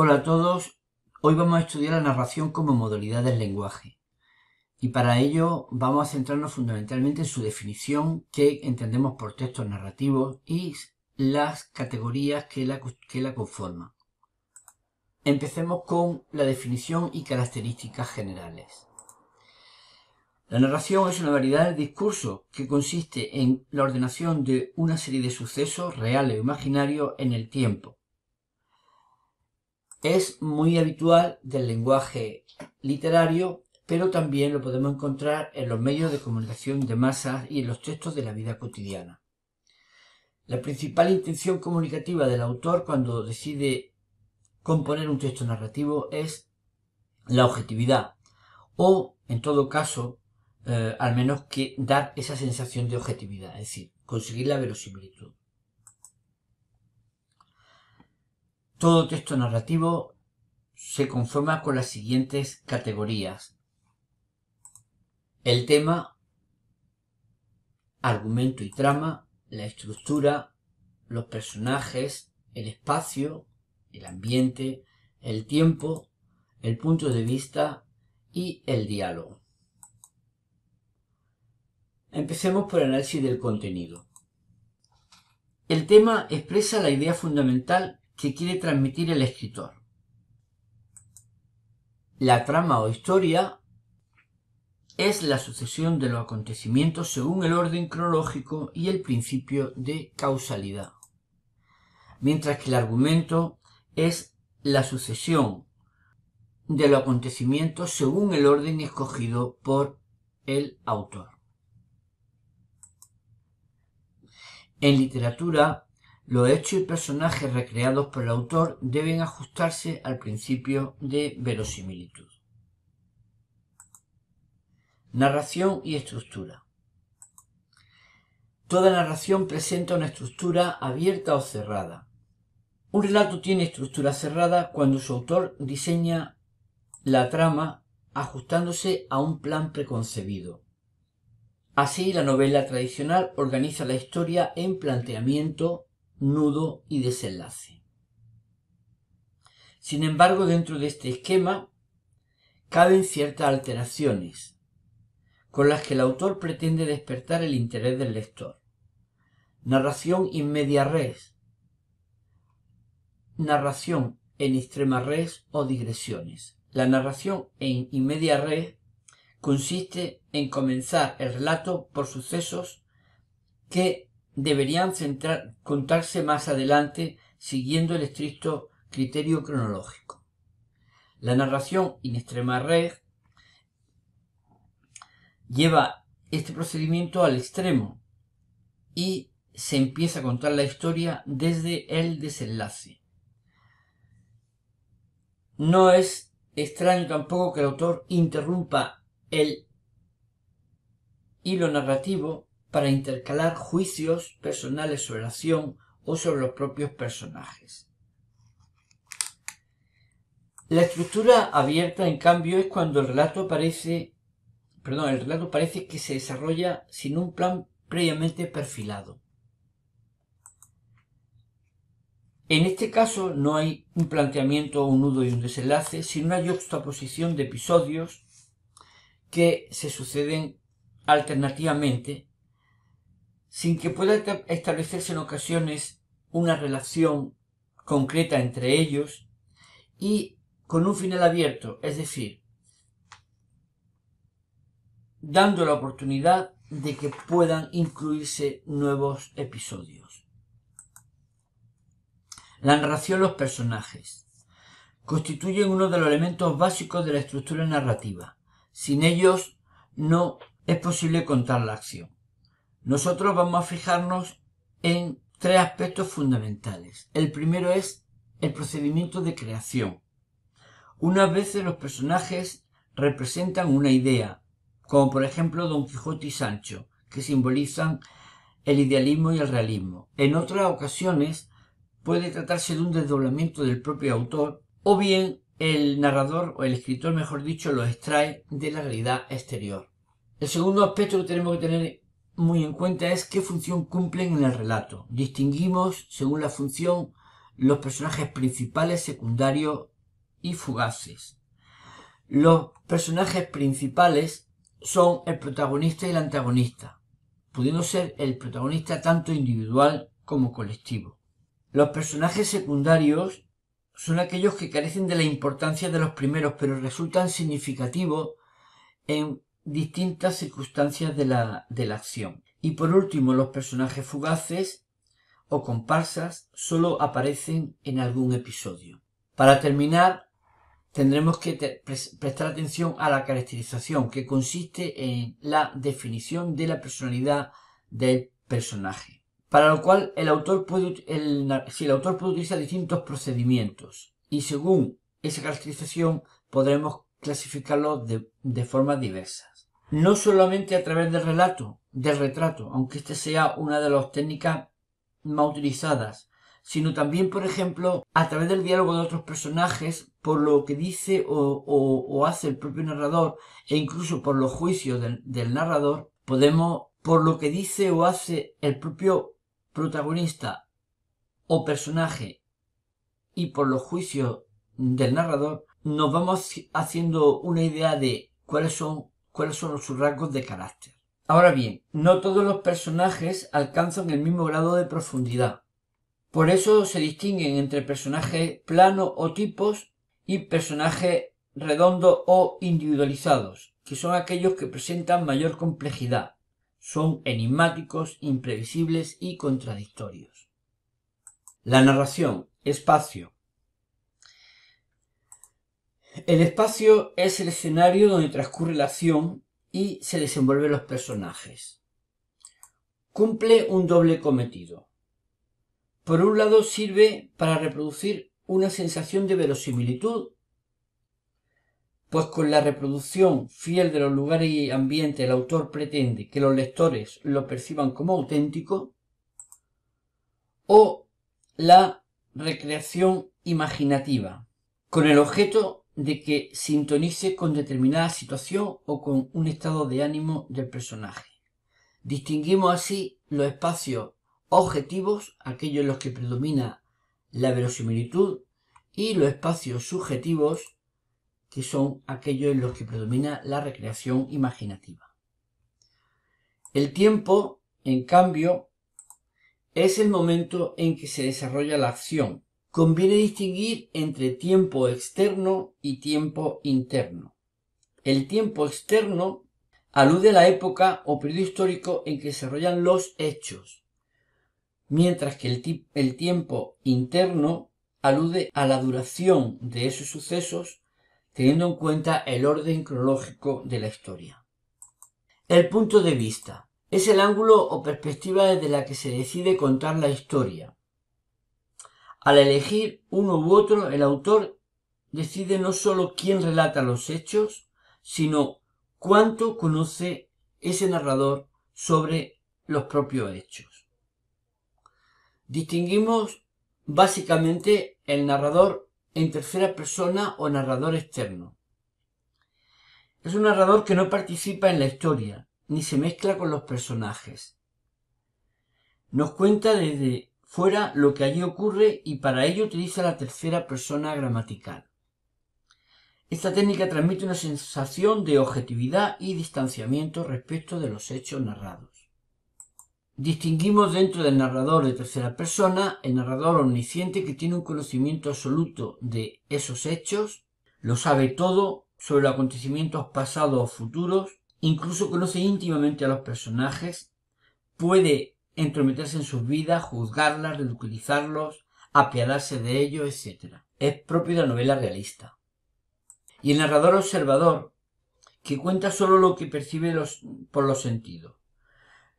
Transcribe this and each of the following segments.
Hola a todos, hoy vamos a estudiar la narración como modalidad del lenguaje y para ello vamos a centrarnos fundamentalmente en su definición que entendemos por textos narrativos y las categorías que la, conforman. Empecemos con la definición y características generales. La narración es una variedad de discurso que consiste en la ordenación de una serie de sucesos reales o imaginarios en el tiempo es muy habitual del lenguaje literario, pero también lo podemos encontrar en los medios de comunicación de masas y en los textos de la vida cotidiana. La principal intención comunicativa del autor cuando decide componer un texto narrativo es la objetividad, o en todo caso, eh, al menos que dar esa sensación de objetividad, es decir, conseguir la verosimilitud. Todo texto narrativo se conforma con las siguientes categorías. El tema, argumento y trama, la estructura, los personajes, el espacio, el ambiente, el tiempo, el punto de vista y el diálogo. Empecemos por el análisis del contenido. El tema expresa la idea fundamental que quiere transmitir el escritor. La trama o historia es la sucesión de los acontecimientos según el orden cronológico y el principio de causalidad, mientras que el argumento es la sucesión de los acontecimientos según el orden escogido por el autor. En literatura los hechos y personajes recreados por el autor deben ajustarse al principio de verosimilitud. Narración y estructura. Toda narración presenta una estructura abierta o cerrada. Un relato tiene estructura cerrada cuando su autor diseña la trama ajustándose a un plan preconcebido. Así, la novela tradicional organiza la historia en planteamiento, nudo y desenlace. Sin embargo, dentro de este esquema caben ciertas alteraciones con las que el autor pretende despertar el interés del lector. Narración in media res, narración en extrema res o digresiones. La narración en in media res consiste en comenzar el relato por sucesos que deberían contarse más adelante siguiendo el estricto criterio cronológico. La narración in extrema red lleva este procedimiento al extremo y se empieza a contar la historia desde el desenlace. No es extraño tampoco que el autor interrumpa el hilo narrativo para intercalar juicios personales sobre la acción o sobre los propios personajes. La estructura abierta, en cambio, es cuando el relato parece, el relato parece que se desarrolla sin un plan previamente perfilado. En este caso no hay un planteamiento, un nudo y un desenlace, sino una juxtaposición de episodios que se suceden alternativamente sin que pueda establecerse en ocasiones una relación concreta entre ellos y con un final abierto, es decir, dando la oportunidad de que puedan incluirse nuevos episodios. La narración los personajes constituyen uno de los elementos básicos de la estructura narrativa. Sin ellos no es posible contar la acción. Nosotros vamos a fijarnos en tres aspectos fundamentales. El primero es el procedimiento de creación. Unas veces los personajes representan una idea, como por ejemplo Don Quijote y Sancho, que simbolizan el idealismo y el realismo. En otras ocasiones puede tratarse de un desdoblamiento del propio autor, o bien el narrador o el escritor, mejor dicho, lo extrae de la realidad exterior. El segundo aspecto que tenemos que tener muy en cuenta es qué función cumplen en el relato. Distinguimos, según la función, los personajes principales, secundarios y fugaces. Los personajes principales son el protagonista y el antagonista, pudiendo ser el protagonista tanto individual como colectivo. Los personajes secundarios son aquellos que carecen de la importancia de los primeros, pero resultan significativos en distintas circunstancias de la, de la acción. Y por último, los personajes fugaces o comparsas solo aparecen en algún episodio. Para terminar, tendremos que prestar atención a la caracterización, que consiste en la definición de la personalidad del personaje. Para lo cual, el autor puede, si el autor puede utilizar distintos procedimientos, y según esa caracterización podremos clasificarlo de, de forma diversa no solamente a través del relato, del retrato, aunque este sea una de las técnicas más utilizadas, sino también, por ejemplo, a través del diálogo de otros personajes, por lo que dice o, hace el propio narrador, e incluso por los juicios del narrador, podemos, por lo que dice o hace el propio protagonista o personaje, y por los juicios del narrador, nos vamos haciendo una idea de cuáles son cuáles son sus rasgos de carácter. Ahora bien, no todos los personajes alcanzan el mismo grado de profundidad. Por eso se distinguen entre personajes plano o tipos y personajes redondo o individualizados, que son aquellos que presentan mayor complejidad. Son enigmáticos, imprevisibles y contradictorios. La narración, espacio, el espacio es el escenario donde transcurre la acción y se desenvuelven los personajes. Cumple un doble cometido. Por un lado sirve para reproducir una sensación de verosimilitud, pues con la reproducción fiel de los lugares y ambientes el autor pretende que los lectores lo perciban como auténtico, o la recreación imaginativa, con el objeto de que sintonice con determinada situación o con un estado de ánimo del personaje. Distinguimos así los espacios objetivos, aquellos en los que predomina la verosimilitud, y los espacios subjetivos, que son aquellos en los que predomina la recreación imaginativa. El tiempo, en cambio, es el momento en que se desarrolla la acción, Conviene distinguir entre tiempo externo y tiempo interno. El tiempo externo alude a la época o periodo histórico en que se desarrollan los hechos, mientras que el, el tiempo interno alude a la duración de esos sucesos teniendo en cuenta el orden cronológico de la historia. El punto de vista es el ángulo o perspectiva desde la que se decide contar la historia. Al elegir uno u otro, el autor decide no sólo quién relata los hechos, sino cuánto conoce ese narrador sobre los propios hechos. Distinguimos básicamente el narrador en tercera persona o narrador externo. Es un narrador que no participa en la historia, ni se mezcla con los personajes. Nos cuenta desde fuera lo que allí ocurre y para ello utiliza la tercera persona gramatical. Esta técnica transmite una sensación de objetividad y distanciamiento respecto de los hechos narrados. Distinguimos dentro del narrador de tercera persona el narrador omnisciente que tiene un conocimiento absoluto de esos hechos, lo sabe todo sobre los acontecimientos pasados o futuros, incluso conoce íntimamente a los personajes, puede entrometerse en sus vidas, juzgarlas, ridiculizarlos, apiadarse de ellos, etc. Es propio de la novela realista. Y el narrador observador, que cuenta solo lo que percibe por los sentidos.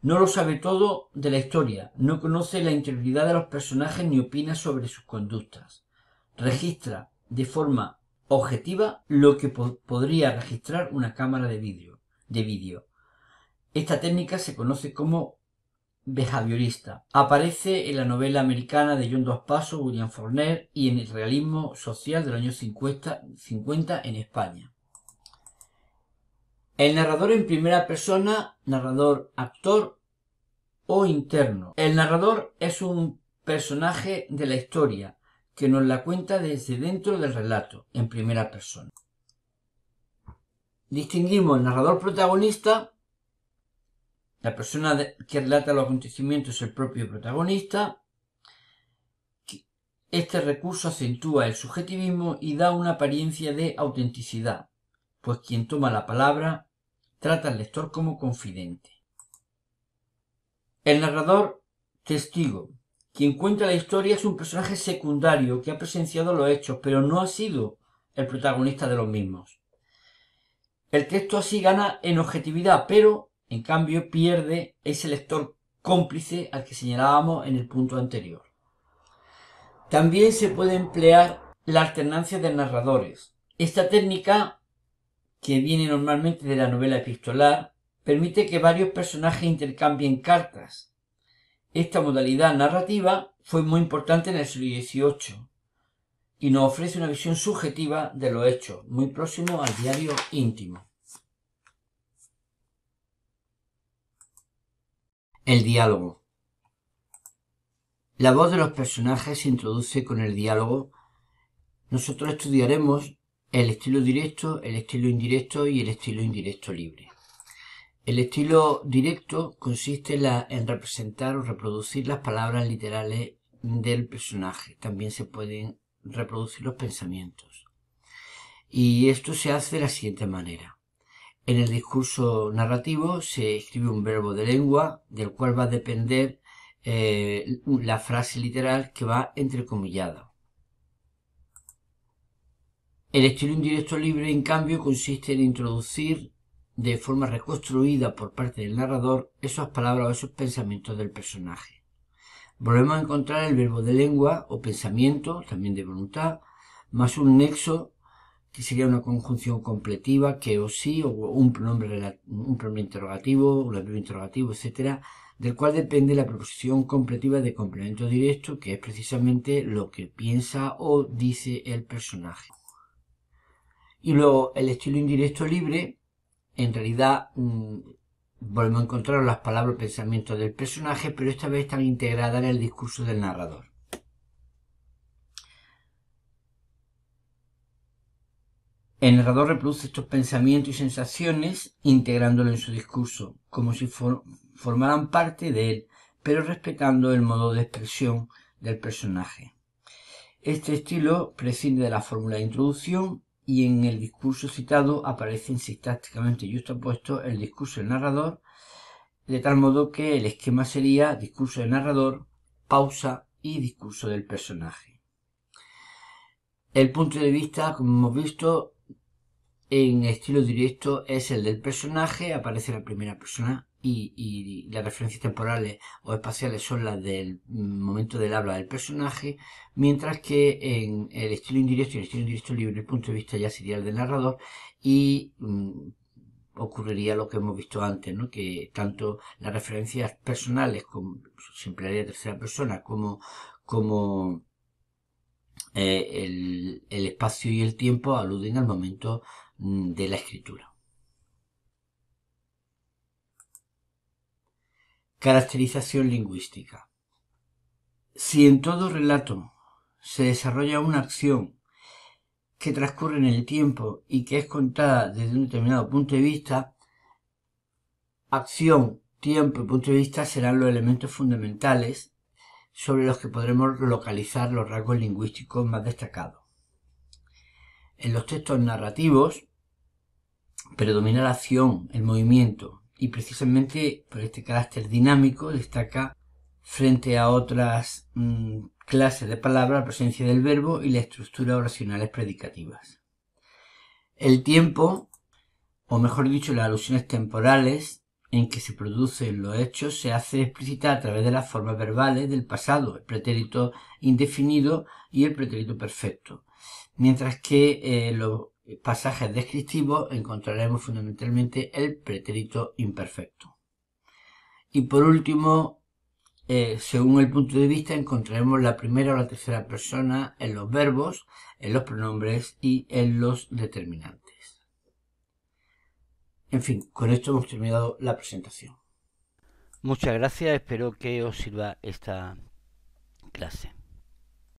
No lo sabe todo de la historia, no conoce la interioridad de los personajes ni opina sobre sus conductas. Registra de forma objetiva lo que podría registrar una cámara de De vídeo. Esta técnica se conoce como behaviorista. Aparece en la novela americana de John Dos Pasos, William Forner y en el realismo social del año 50, 50 en España. El narrador en primera persona, narrador actor o interno. El narrador es un personaje de la historia que nos la cuenta desde dentro del relato, en primera persona. Distinguimos el narrador protagonista la persona que relata los acontecimientos es el propio protagonista. Este recurso acentúa el subjetivismo y da una apariencia de autenticidad, pues quien toma la palabra trata al lector como confidente. El narrador testigo. Quien cuenta la historia es un personaje secundario que ha presenciado los hechos, pero no ha sido el protagonista de los mismos. El texto así gana en objetividad, pero en cambio, pierde ese lector cómplice al que señalábamos en el punto anterior. También se puede emplear la alternancia de narradores. Esta técnica, que viene normalmente de la novela epistolar, permite que varios personajes intercambien cartas. Esta modalidad narrativa fue muy importante en el siglo XVIII y nos ofrece una visión subjetiva de los hechos, muy próximo al diario íntimo. El diálogo. La voz de los personajes se introduce con el diálogo. Nosotros estudiaremos el estilo directo, el estilo indirecto y el estilo indirecto libre. El estilo directo consiste en, representar o reproducir las palabras literales del personaje. También se pueden reproducir los pensamientos. Y esto se hace de la siguiente manera. En el discurso narrativo se escribe un verbo de lengua del cual va a depender eh, la frase literal que va entrecomillada. El estilo indirecto libre, en cambio, consiste en introducir de forma reconstruida por parte del narrador esas palabras o esos pensamientos del personaje. Volvemos a encontrar el verbo de lengua o pensamiento, también de voluntad, más un nexo que sería una conjunción completiva, que o sí, o un pronombre, un pronombre interrogativo, un adverbio interrogativo, etc., del cual depende la proposición completiva de complemento directo, que es precisamente lo que piensa o dice el personaje. Y luego el estilo indirecto libre, en realidad mm, volvemos a encontrar las palabras o pensamientos del personaje, pero esta vez están integradas en el discurso del narrador. El narrador reproduce estos pensamientos y sensaciones integrándolo en su discurso, como si formaran parte de él, pero respetando el modo de expresión del personaje. Este estilo prescinde de la fórmula de introducción y en el discurso citado y sintácticamente puesto el discurso del narrador, de tal modo que el esquema sería discurso del narrador, pausa y discurso del personaje. El punto de vista, como hemos visto, en estilo directo es el del personaje, aparece la primera persona y, las referencias temporales o espaciales son las del momento del habla del personaje, mientras que en el estilo indirecto y el estilo indirecto libre el punto de vista ya sería el del narrador y mm, ocurriría lo que hemos visto antes, ¿no? que tanto las referencias personales, como, siempre haría tercera persona, como, como eh, el espacio y el tiempo aluden al momento Mm, de la escritura. Caracterización lingüística. Si en todo relato se desarrolla una acción que transcurre en el tiempo y que es contada desde un determinado punto de vista, acción, tiempo y punto de vista serán los elementos fundamentales sobre los que podremos localizar los rasgos lingüísticos más destacados. En los textos narrativos, predomina la acción, el movimiento, y precisamente por este carácter dinámico destaca frente a otras mm, clases de palabras la presencia del verbo y la estructura oracionales predicativas. El tiempo, o mejor dicho, las alusiones temporales en que se producen los hechos se hace explícita a través de las formas verbales del pasado, el pretérito indefinido y el pretérito perfecto, mientras que en eh, los pasajes descriptivos encontraremos fundamentalmente el pretérito imperfecto. Y por último, eh, según el punto de vista, encontraremos la primera o la tercera persona en los verbos, en los pronombres y en los determinantes. En fin, con esto hemos terminado la presentación. Muchas gracias, espero que os sirva esta clase.